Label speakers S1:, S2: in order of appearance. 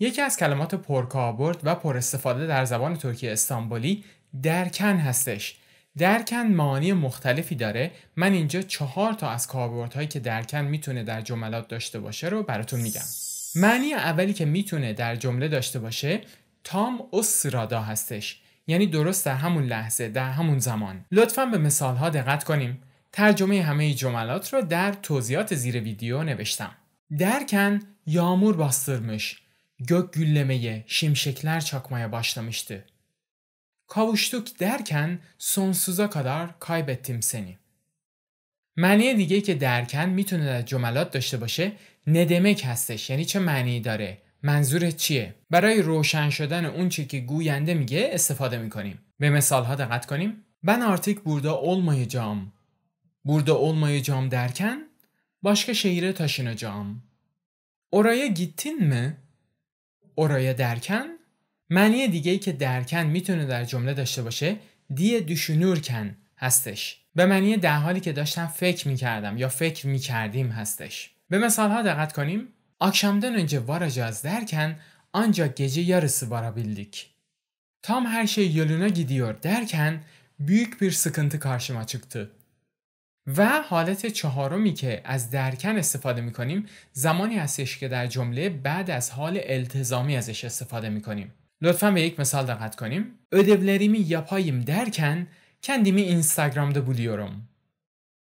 S1: یکی از کلمات پرکاربرد و پر استفاده در زبان ترکی استانبولی درکن هستش درکن معانی مختلفی داره من اینجا چهار تا از کاربردهایی که درکن میتونه در جملات داشته باشه رو براتون میگم معنی اولی که میتونه در جمله داشته باشه تام اسرادا هستش یعنی درست در همون لحظه در همون زمان لطفا به مثال ها دقت کنیم ترجمه همه جملات رو در توضیحات زیر ویدیو نوشتم درکن یامور باسترمش gök güllemeye, şimşekler çakmaya başlamıştı. Kavuştuk derken sonsuza kadar kaybettim seni. معنی دیگه ki derken, میتونه از جملات داشته باشه ندمک هستش یعنی چه معنی داره منظور چیه برای روشن شدن اون چی که گوینده میگه استفاده میکنیم به مثال ها دقت کنیم Ben artık burada olmayacağım. Burada olmayacağım derken başka şehire taşınacağım. Oraya gittin mi? اورایا درکن معنی دیگه ای که درکن میتونه در جمله داشته باشه دی کن هستش به معنی در حالی که داشتم فکر میکردم یا فکر میکردیم هستش به مثال ها دقت کنیم آکشامدن درکن آنجا گجه یا رسی وارا بیلدیک تام هر شی یلونا گیدیور درکن بیوک بیر سکنتی کارشما چکتی و حالت چهارمی که از درکن استفاده می کنیم زمانی هستش که در جمله بعد از حال التزامی ازش استفاده می کنیم. لطفا به یک مثال دقت کنیم. Ödevlerimi yapayım derken kendimi Instagram'da buluyorum.